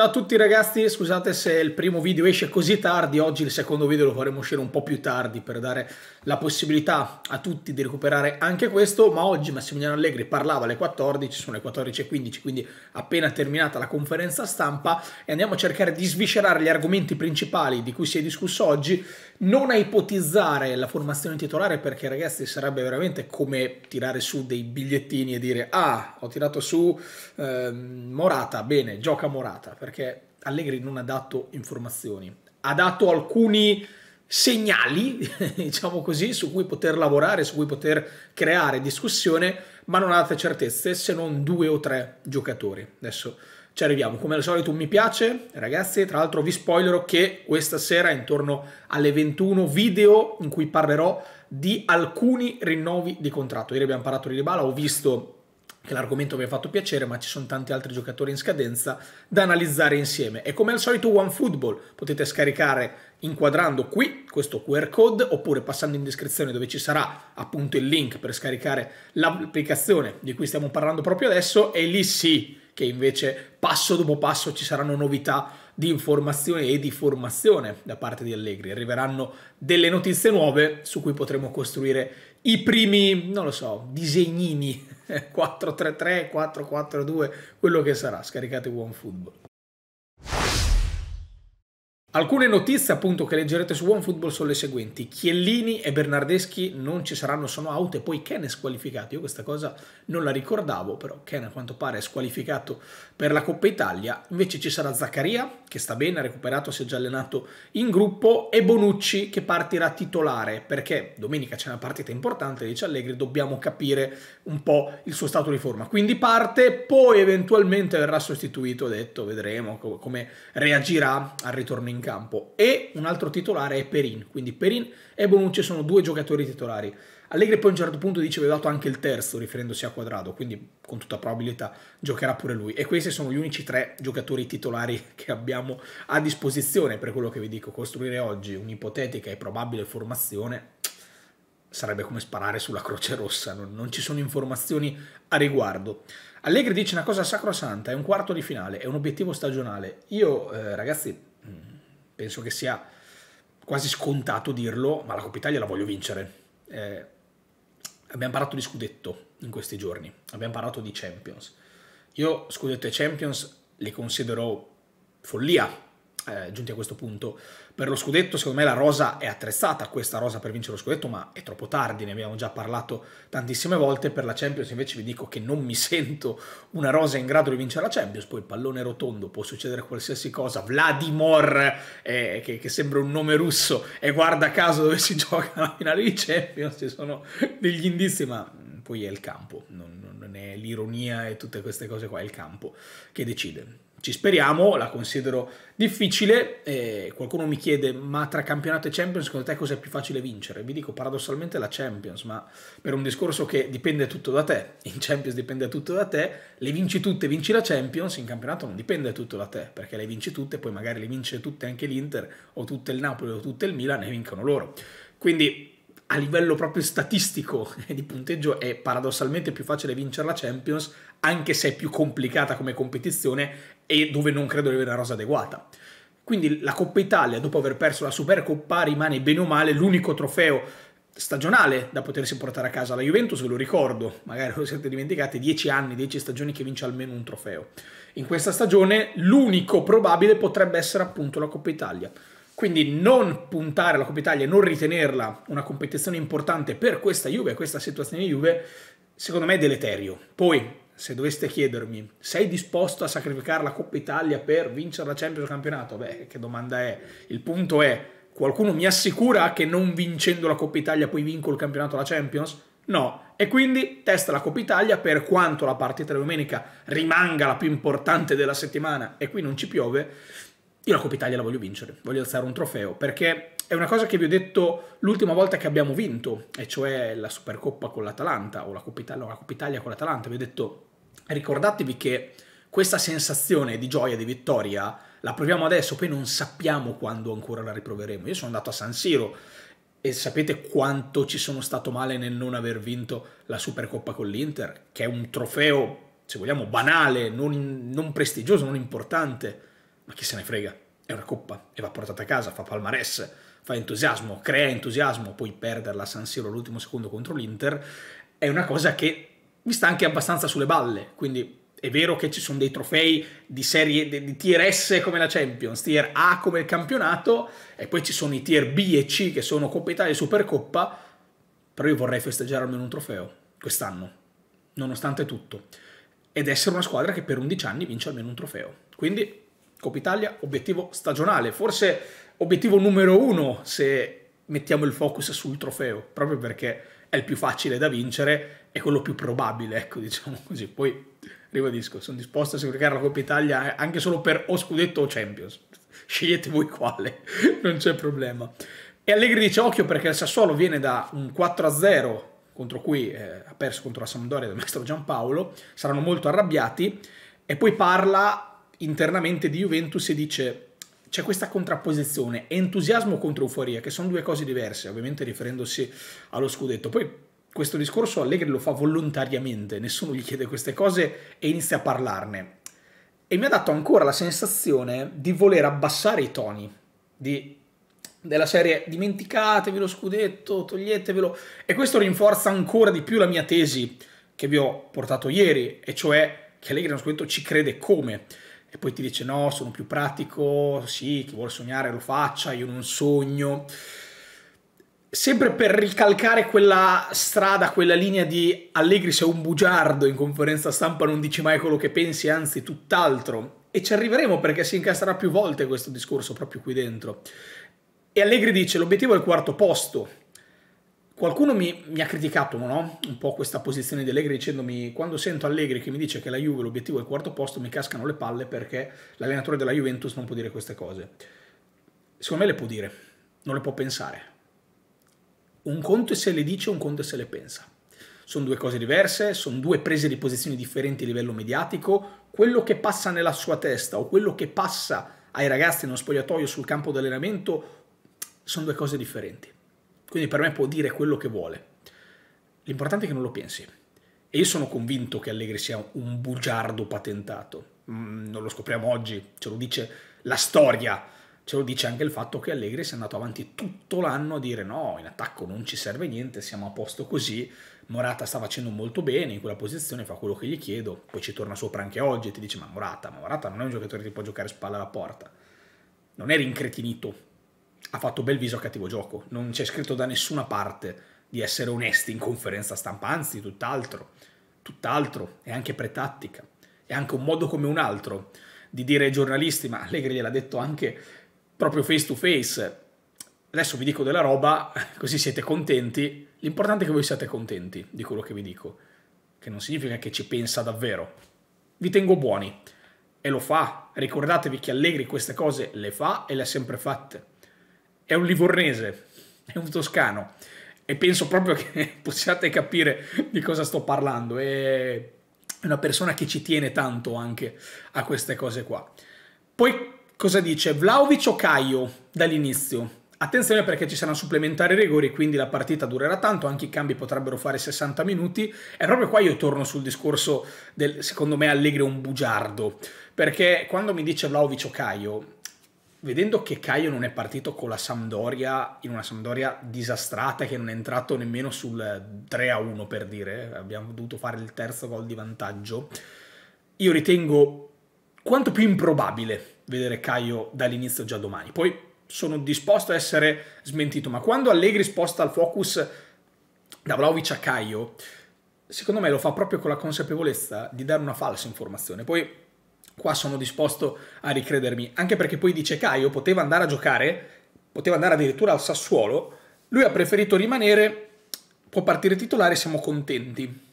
Ciao a tutti ragazzi, scusate se il primo video esce così tardi, oggi il secondo video lo faremo uscire un po' più tardi per dare la possibilità a tutti di recuperare anche questo, ma oggi Massimiliano Allegri parlava alle 14, sono le 14.15, quindi appena terminata la conferenza stampa e andiamo a cercare di sviscerare gli argomenti principali di cui si è discusso oggi, non a ipotizzare la formazione titolare perché ragazzi sarebbe veramente come tirare su dei bigliettini e dire ah ho tirato su eh, Morata, bene, gioca Morata perché Allegri non ha dato informazioni, ha dato alcuni segnali, diciamo così, su cui poter lavorare, su cui poter creare discussione, ma non ha date certezze se non due o tre giocatori. Adesso ci arriviamo. Come al solito un mi piace, ragazzi, tra l'altro vi spoilerò che questa sera intorno alle 21 video in cui parlerò di alcuni rinnovi di contratto. Ieri abbiamo parlato di Ribala, ho visto che l'argomento vi ha fatto piacere, ma ci sono tanti altri giocatori in scadenza da analizzare insieme. E come al solito OneFootball potete scaricare inquadrando qui questo QR code oppure passando in descrizione dove ci sarà appunto il link per scaricare l'applicazione di cui stiamo parlando proprio adesso e lì sì che invece passo dopo passo ci saranno novità di informazione e di formazione da parte di Allegri. Arriveranno delle notizie nuove su cui potremo costruire i primi, non lo so, disegnini 4-3-3, 4-4-2, quello che sarà. Scaricate OneFootball. Alcune notizie appunto che leggerete su OneFootball sono le seguenti. Chiellini e Bernardeschi non ci saranno, sono out e poi Ken è squalificato. Io questa cosa non la ricordavo, però Ken a quanto pare è squalificato per la Coppa Italia. Invece ci sarà Zaccaria, che sta bene, ha recuperato, si è già allenato in gruppo, e Bonucci che partirà titolare, perché domenica c'è una partita importante, dice Allegri, dobbiamo capire un po' il suo stato di forma. Quindi parte, poi eventualmente verrà sostituito, detto, vedremo come reagirà al ritorno in in campo e un altro titolare è Perin, quindi Perin e Bonucci sono due giocatori titolari. Allegri poi a un certo punto dice aveva dato anche il terzo riferendosi a Quadrado, quindi con tutta probabilità giocherà pure lui e questi sono gli unici tre giocatori titolari che abbiamo a disposizione per quello che vi dico, costruire oggi un'ipotetica e probabile formazione sarebbe come sparare sulla Croce Rossa, non, non, ci sono informazioni a riguardo. Allegri dice una cosa sacrosanta, è un quarto di finale, è un obiettivo stagionale. Io, eh, ragazzi, penso che sia quasi scontato dirlo, ma la Coppa Italia la voglio vincere. Eh, abbiamo parlato di scudetto in questi giorni, abbiamo parlato di Champions. Io scudetto e Champions le considero follia, eh, giunti a questo punto. Per lo scudetto, secondo me la rosa è attrezzata, questa rosa per vincere lo scudetto, ma è troppo tardi, ne abbiamo già parlato tantissime volte. Per la Champions invece vi dico che non mi sento una rosa in grado di vincere la Champions, poi il pallone rotondo, può succedere qualsiasi cosa. Vladimir, eh, che, che, sembra un nome russo, e guarda caso dove si gioca la finale di Champions, ci sono degli indizi, ma mm, poi è il campo, non, non è l'ironia e tutte queste cose qua, è il campo che decide ci speriamo, la considero difficile. Eh, qualcuno mi chiede, ma tra campionato e Champions secondo te cos'è più facile vincere? Vi dico paradossalmente la Champions, ma per un discorso che dipende tutto da te. In Champions dipende tutto da te, le vinci tutte, vinci la Champions, in campionato non dipende tutto da te, perché le vinci tutte, poi magari le vince tutte anche l'Inter o tutte il Napoli o tutte il Milan e vincono loro. Quindi a livello proprio statistico e di punteggio è paradossalmente più facile vincere la Champions, anche se è più complicata come competizione e dove non credo di avere una rosa adeguata. Quindi la Coppa Italia, dopo aver perso la Supercoppa, rimane bene o male l'unico trofeo stagionale da potersi portare a casa la Juventus, ve lo ricordo, magari lo siete dimenticati, 10 anni, 10 stagioni che vince almeno un trofeo. In questa stagione l'unico probabile potrebbe essere appunto la Coppa Italia. Quindi non puntare alla Coppa Italia, non ritenerla una competizione importante per questa Juve, questa situazione di Juve, secondo me è deleterio. Poi se doveste chiedermi sei disposto a sacrificare la Coppa Italia per vincere la Champions campionato? Beh, che domanda è? Il punto è, qualcuno mi assicura che non vincendo la Coppa Italia poi vinco il campionato alla Champions? No, e quindi testa la Coppa Italia per quanto la partita di domenica rimanga la più importante della settimana e qui non ci piove, io la Coppa Italia la voglio vincere, voglio alzare un trofeo, perché è una cosa che vi ho detto l'ultima volta che abbiamo vinto, e cioè la Supercoppa con l'Atalanta, o la Coppa Italia, o la Coppa Italia con l'Atalanta, vi ho detto ricordatevi che questa sensazione di gioia, di vittoria, la proviamo adesso, poi non sappiamo quando ancora la riproveremo. Io sono andato a San Siro e sapete quanto ci sono stato male nel non aver vinto la Supercoppa con l'Inter, che è un trofeo, se vogliamo, banale, non, non, prestigioso, non importante, ma chi se ne frega? È una coppa e va portata a casa, fa palmarès, fa entusiasmo, crea entusiasmo, poi perderla a San Siro all'ultimo secondo contro l'Inter è una cosa che mi sta anche abbastanza sulle balle, quindi è vero che ci sono dei trofei di serie di, tier S come la Champions, tier A come il campionato e poi ci sono i tier B e C che sono Coppa Italia e Supercoppa, però io vorrei festeggiare almeno un trofeo quest'anno, nonostante tutto, ed essere una squadra che per 11 anni vince almeno un trofeo. Quindi Coppa Italia, obiettivo stagionale, forse obiettivo numero uno se mettiamo il focus sul trofeo, proprio perché è il più facile da vincere e quello più probabile, ecco, diciamo così. Poi, ribadisco, sono disposto a sacrificare la Coppa Italia eh, anche solo per o Scudetto o Champions. Scegliete voi quale, non c'è problema. E Allegri dice occhio perché il Sassuolo viene da un 4-0 contro cui eh, ha perso contro la Sampdoria del maestro Giampaolo, saranno molto arrabbiati e poi parla internamente di Juventus e dice c'è questa contrapposizione, entusiasmo contro euforia, che sono due cose diverse, ovviamente riferendosi allo scudetto. Poi questo discorso Allegri lo fa volontariamente, nessuno gli chiede queste cose e inizia a parlarne. E mi ha dato ancora la sensazione di voler abbassare i toni, di, della serie dimenticatevi lo scudetto, toglietevelo. E questo rinforza ancora di più la mia tesi che vi ho portato ieri, e cioè che Allegri nello scudetto ci crede come e poi ti dice no, sono più pratico, sì, chi vuole sognare lo faccia, io non sogno. Sempre per ricalcare quella strada, quella linea di Allegri sei un bugiardo, in conferenza stampa non dici mai quello che pensi, anzi tutt'altro. E ci arriveremo perché si incastrerà più volte questo discorso proprio qui dentro. E Allegri dice l'obiettivo è il quarto posto, Qualcuno mi, mi ha criticato no? un po' questa posizione di Allegri dicendomi quando sento Allegri che mi dice che la Juve l'obiettivo è il quarto posto mi cascano le palle perché l'allenatore della Juventus non può dire queste cose. Secondo me le può dire, non le può pensare. Un conto è se le dice, un conto è se le pensa. Sono due cose diverse, sono due prese di posizioni differenti a livello mediatico. Quello che passa nella sua testa o quello che passa ai ragazzi nello spogliatoio sul campo d'allenamento sono due cose differenti. Quindi per me può dire quello che vuole. L'importante è che non lo pensi. E io sono convinto che Allegri sia un bugiardo patentato. Mm, non lo scopriamo oggi, ce lo dice la storia, ce lo dice anche il fatto che Allegri sia andato avanti tutto l'anno a dire no, in attacco non ci serve niente, siamo a posto così, Morata sta facendo molto bene in quella posizione, fa quello che gli chiedo, poi ci torna sopra anche oggi e ti dice ma Morata, ma Morata non è un giocatore che può giocare spalla alla porta. Non è rincretinito, ha fatto bel viso a cattivo gioco. Non c'è scritto da nessuna parte di essere onesti in conferenza stampa, anzi tutt'altro, tutt'altro, è anche pretattica, è anche un modo come un altro di dire ai giornalisti, ma Allegri gliel'ha detto anche proprio face to face, adesso vi dico della roba, così siete contenti, l'importante è che voi siate contenti di quello che vi dico, che non significa che ci pensa davvero, vi tengo buoni, e lo fa, ricordatevi che Allegri queste cose le fa e le ha sempre fatte, è un livornese, è un toscano e penso proprio che possiate capire di cosa sto parlando. È una persona che ci tiene tanto anche a queste cose qua. Poi cosa dice? Vlaovic o Caio dall'inizio? Attenzione perché ci saranno supplementari rigori, quindi la partita durerà tanto, anche i cambi potrebbero fare 60 minuti. E proprio qua io torno sul discorso del, secondo me, Allegri è un bugiardo. Perché quando mi dice Vlaovic o Caio, vedendo che Caio non è partito con la Sampdoria in una Sampdoria disastrata che non è entrato nemmeno sul 3 a 1 per dire, abbiamo dovuto fare il terzo gol di vantaggio. Io ritengo quanto più improbabile vedere Caio dall'inizio già domani. Poi sono disposto a essere smentito, ma quando Allegri sposta il focus da Vlaovic a Caio, secondo me lo fa proprio con la consapevolezza di dare una falsa informazione. Poi qua sono disposto a ricredermi. Anche perché poi dice Caio poteva andare a giocare, poteva andare addirittura al Sassuolo, lui ha preferito rimanere, può partire titolare, siamo contenti.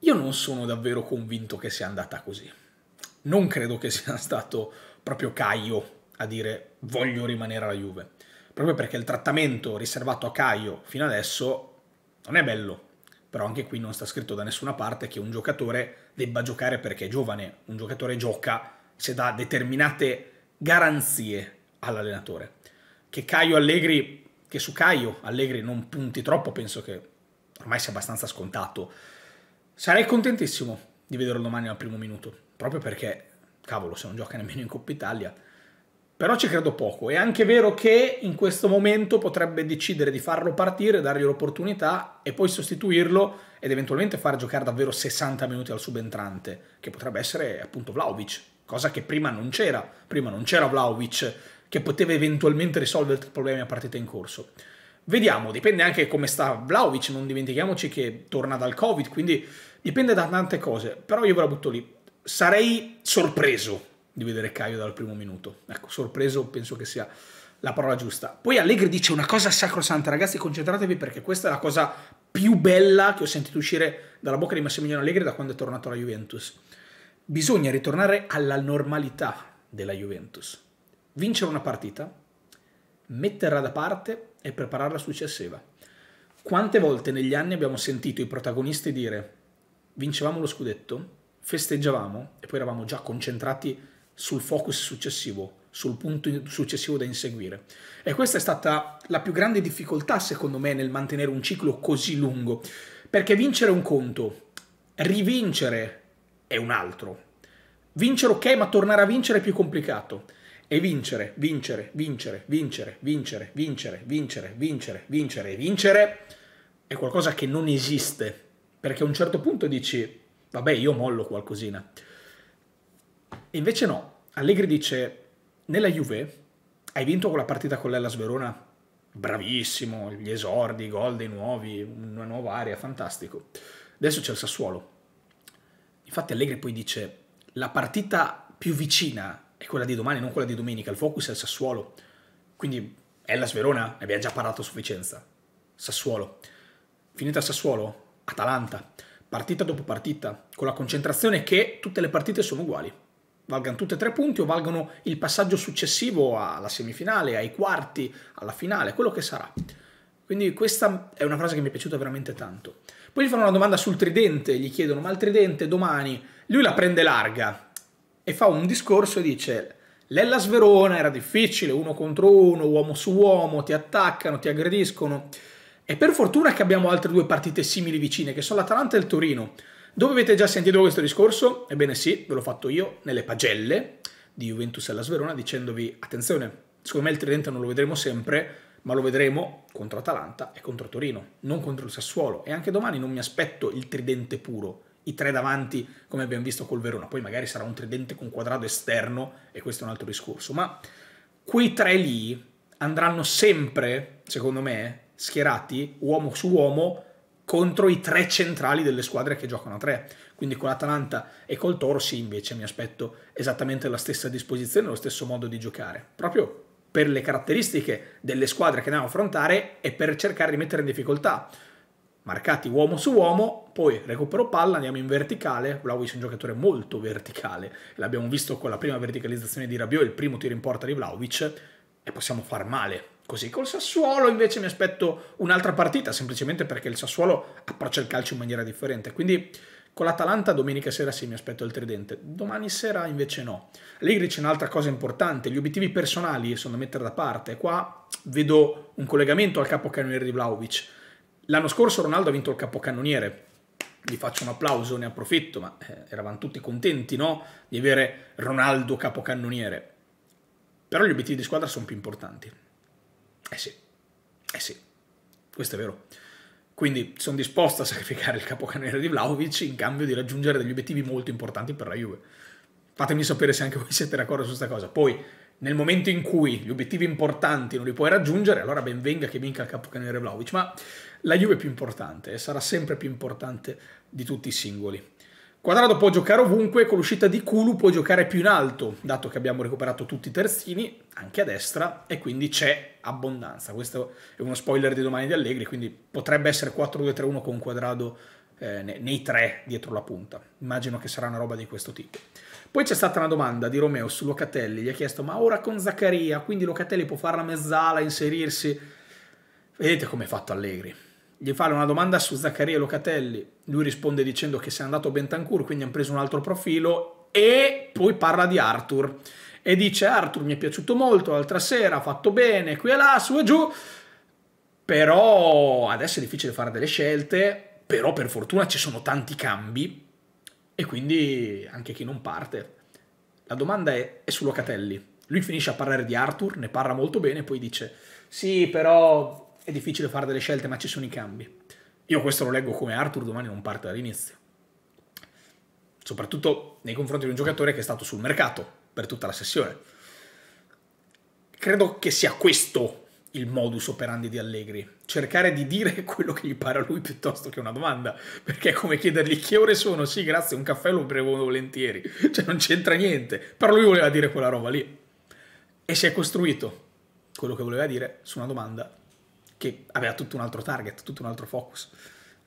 Io non sono davvero convinto che sia andata così. Non credo che sia stato proprio Caio a dire voglio rimanere alla Juve. Proprio perché il trattamento riservato a Caio fino adesso non è bello però anche qui non sta scritto da nessuna parte che un giocatore debba giocare perché è giovane, un giocatore gioca se dà determinate garanzie all'allenatore. Che Caio Allegri, che su Caio Allegri non punti troppo, penso che ormai sia abbastanza scontato. Sarei contentissimo di vederlo domani al primo minuto, proprio perché, cavolo, se non gioca nemmeno in Coppa Italia, però ci credo poco. È anche vero che in questo momento potrebbe decidere di farlo partire, dargli l'opportunità e poi sostituirlo ed eventualmente far giocare davvero 60 minuti al subentrante, che potrebbe essere appunto Vlaovic, cosa che prima non c'era. Prima non c'era Vlaovic che poteva eventualmente risolvere i problemi a partita in corso. Vediamo, dipende anche come sta Vlaovic, non dimentichiamoci che torna dal Covid, quindi dipende da tante cose, però io ve la butto lì. Sarei sorpreso di vedere Caio dal primo minuto. Ecco, sorpreso penso che sia la parola giusta. Poi Allegri dice una cosa sacrosanta, ragazzi, concentratevi perché questa è la cosa più bella che ho sentito uscire dalla bocca di Massimiliano Allegri da quando è tornato alla Juventus. Bisogna ritornare alla normalità della Juventus. Vincere una partita, metterla da parte e preparare la successiva. Quante volte negli anni abbiamo sentito i protagonisti dire vincevamo lo scudetto, festeggiavamo e poi eravamo già concentrati sul focus successivo, sul punto successivo da inseguire. E questa è stata la più grande difficoltà, secondo me, nel mantenere un ciclo così lungo, perché vincere è un conto, rivincere è un altro. Vincere ok, ma tornare a vincere è più complicato. E vincere, vincere, vincere, vincere, vincere, vincere, vincere, vincere, vincere, vincere è qualcosa che non esiste, perché a un certo punto dici, vabbè, io mollo qualcosina. Invece no, Allegri dice, nella Juve hai vinto quella partita con l'Ellas Verona, bravissimo, gli esordi, i gol dei nuovi, una nuova area, fantastico. Adesso c'è il Sassuolo. Infatti Allegri poi dice, la partita più vicina è quella di domani, non quella di domenica, il focus è il Sassuolo. Quindi Ellas Verona, ne abbiamo già parlato a sufficienza. Sassuolo. Finita Sassuolo, Atalanta, partita dopo partita, con la concentrazione che tutte le partite sono uguali valgano tutte e tre punti o valgano il passaggio successivo alla semifinale, ai quarti, alla finale, quello che sarà. Quindi questa è una frase che mi è piaciuta veramente tanto. Poi gli fanno una domanda sul tridente, gli chiedono ma il tridente domani, lui la prende larga e fa un discorso e dice l'Ellas Verona era difficile, uno contro uno, uomo su uomo, ti attaccano, ti aggrediscono. E per fortuna che abbiamo altre due partite simili vicine, che sono l'Atalanta e il Torino. Dove avete già sentito questo discorso? Ebbene sì, ve l'ho fatto io nelle pagelle di Juventus alla Sverona dicendovi attenzione, secondo me il tridente non lo vedremo sempre, ma lo vedremo contro Atalanta e contro Torino, non contro il Sassuolo. E anche domani non mi aspetto il tridente puro, i tre davanti come abbiamo visto col Verona. Poi magari sarà un tridente con quadrato esterno e questo è un altro discorso. Ma quei tre lì andranno sempre, secondo me, schierati uomo su uomo contro i tre centrali delle squadre che giocano a tre. Quindi con l'Atalanta e col Toro sì, invece mi aspetto esattamente la stessa disposizione, lo stesso modo di giocare, proprio per le caratteristiche delle squadre che andiamo a affrontare e per cercare di mettere in difficoltà. Marcati uomo su uomo, poi recupero palla, andiamo in verticale. Vlaovic è un giocatore molto verticale, l'abbiamo visto con la prima verticalizzazione di Rabiot, il primo tiro in porta di Vlaovic, e possiamo far male Così col Sassuolo invece mi aspetto un'altra partita, semplicemente perché il Sassuolo approccia il calcio in maniera differente. Quindi con l'Atalanta domenica sera sì, mi aspetto il tridente, domani sera invece no. Allegri c'è un'altra cosa importante, gli obiettivi personali sono da mettere da parte. Qua vedo un collegamento al capocannoniere di Vlaovic. L'anno scorso Ronaldo ha vinto il capocannoniere, gli faccio un applauso, ne approfitto, ma eh, eravamo tutti contenti no? di avere Ronaldo capocannoniere. Però gli obiettivi di squadra sono più importanti. Eh sì, eh sì, questo è vero. Quindi sono disposto a sacrificare il capocannoniere di Vlaovic in cambio di raggiungere degli obiettivi molto importanti per la Juve. Fatemi sapere se anche voi siete d'accordo su questa cosa. Poi, nel momento in cui gli obiettivi importanti non li puoi raggiungere, allora ben venga che vinca il capocannoniere Vlaovic. Ma la Juve è più importante e sarà sempre più importante di tutti i singoli. Quadrado può giocare ovunque, con l'uscita di Kulu può giocare più in alto, dato che abbiamo recuperato tutti i terzini, anche a destra, e quindi c'è abbondanza. Questo è uno spoiler di domani di Allegri, quindi potrebbe essere 4-2-3-1 con Quadrado eh, nei tre dietro la punta. Immagino che sarà una roba di questo tipo. Poi c'è stata una domanda di Romeo su Locatelli, gli ha chiesto ma ora con Zaccaria, quindi Locatelli può fare la mezzala, inserirsi? Vedete come è fatto Allegri gli fa una domanda su Zaccaria Locatelli, lui risponde dicendo che si è andato Bentancur, quindi hanno preso un altro profilo, e poi parla di Arthur. E dice Arthur mi è piaciuto molto, l'altra sera ha fatto bene, qui e là, su e giù, però adesso è difficile fare delle scelte, però per fortuna ci sono tanti cambi e quindi anche chi non parte. La domanda è, è su Locatelli. Lui finisce a parlare di Arthur, ne parla molto bene, poi dice sì, però è difficile fare delle scelte, ma ci sono i cambi. Io questo lo leggo come Arthur domani non parte dall'inizio. Soprattutto nei confronti di un giocatore che è stato sul mercato per tutta la sessione. Credo che sia questo il modus operandi di Allegri. Cercare di dire quello che gli pare a lui piuttosto che una domanda. Perché è come chiedergli che ore sono. Sì, grazie, un caffè lo bevo volentieri. Cioè non c'entra niente. Però lui voleva dire quella roba lì. E si è costruito quello che voleva dire su una domanda che aveva tutto un altro target, tutto un altro focus.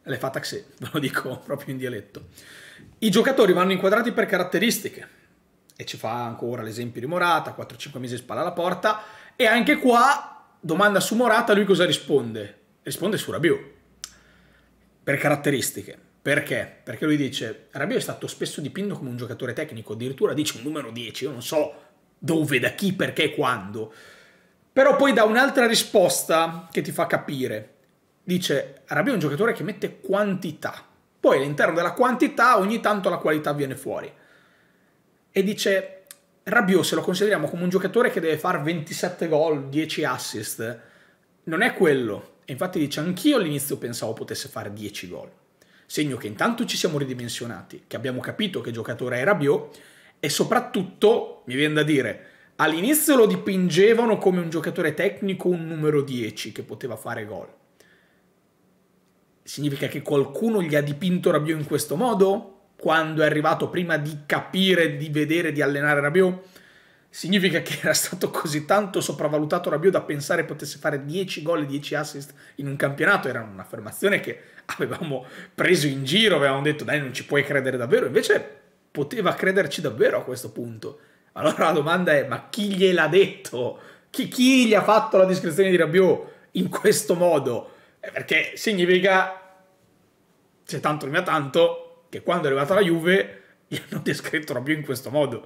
Le fa taxi, ve lo dico proprio in dialetto. I giocatori vanno inquadrati per caratteristiche e ci fa ancora l'esempio di Morata, 4-5 mesi spalla alla porta e anche qua domanda su Morata, lui cosa risponde? Risponde su Rabiot per caratteristiche. Perché? Perché lui dice Rabiot è stato spesso dipinto come un giocatore tecnico, addirittura dice un numero 10, io non so dove, da chi, perché, quando però poi dà un'altra risposta che ti fa capire. Dice, Rabiot è un giocatore che mette quantità, poi all'interno della quantità ogni tanto la qualità viene fuori. E dice, Rabiot se lo consideriamo come un giocatore che deve fare 27 gol, 10 assist, non è quello. E infatti dice, anch'io all'inizio pensavo potesse fare 10 gol. Segno che intanto ci siamo ridimensionati, che abbiamo capito che giocatore è Rabiot e soprattutto, mi viene da dire, All'inizio lo dipingevano come un giocatore tecnico, un numero 10 che poteva fare gol. Significa che qualcuno gli ha dipinto Rabiot in questo modo? Quando è arrivato prima di capire, di vedere, di allenare Rabiot? Significa che era stato così tanto sopravvalutato Rabiot da pensare potesse fare 10 gol e 10 assist in un campionato? Era un'affermazione che avevamo preso in giro, avevamo detto dai non ci puoi credere davvero, invece poteva crederci davvero a questo punto. Allora la domanda è, ma chi gliel'ha detto? Chi, chi gli ha fatto la descrizione di Rabiot in questo modo? Eh, perché significa, c'è tanto rimane tanto, che quando è arrivata la Juve gli hanno descritto Rabiot in questo modo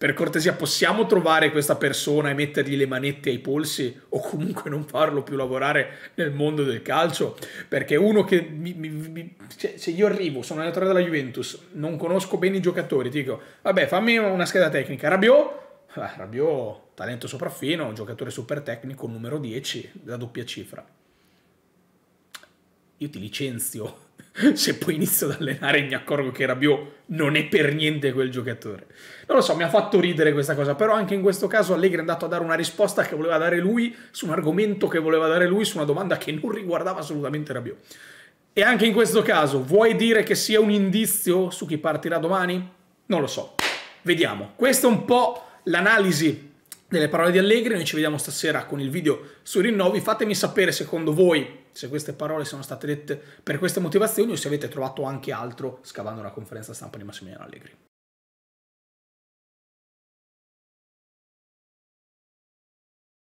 per cortesia, possiamo trovare questa persona e mettergli le manette ai polsi o comunque non farlo più lavorare nel mondo del calcio? Perché uno che... Mi, mi, mi, cioè, se io arrivo, sono allenatore della Juventus, non conosco bene i giocatori, ti dico, vabbè, fammi una scheda tecnica. Rabiot? Ah, Rabiot, talento sopraffino, giocatore super tecnico, numero 10, la doppia cifra. Io ti licenzio se poi inizio ad allenare mi accorgo che Rabiot non è per niente quel giocatore. Non lo so, mi ha fatto ridere questa cosa, però anche in questo caso Allegri è andato a dare una risposta che voleva dare lui su un argomento che voleva dare lui su una domanda che non riguardava assolutamente Rabiot. E anche in questo caso, vuoi dire che sia un indizio su chi partirà domani? Non lo so. Vediamo. Questa è un po' l'analisi delle parole di Allegri. Noi ci vediamo stasera con il video sui rinnovi. Fatemi sapere secondo voi se queste parole sono state dette per queste motivazioni o se avete trovato anche altro scavando la conferenza stampa di Massimiliano Allegri.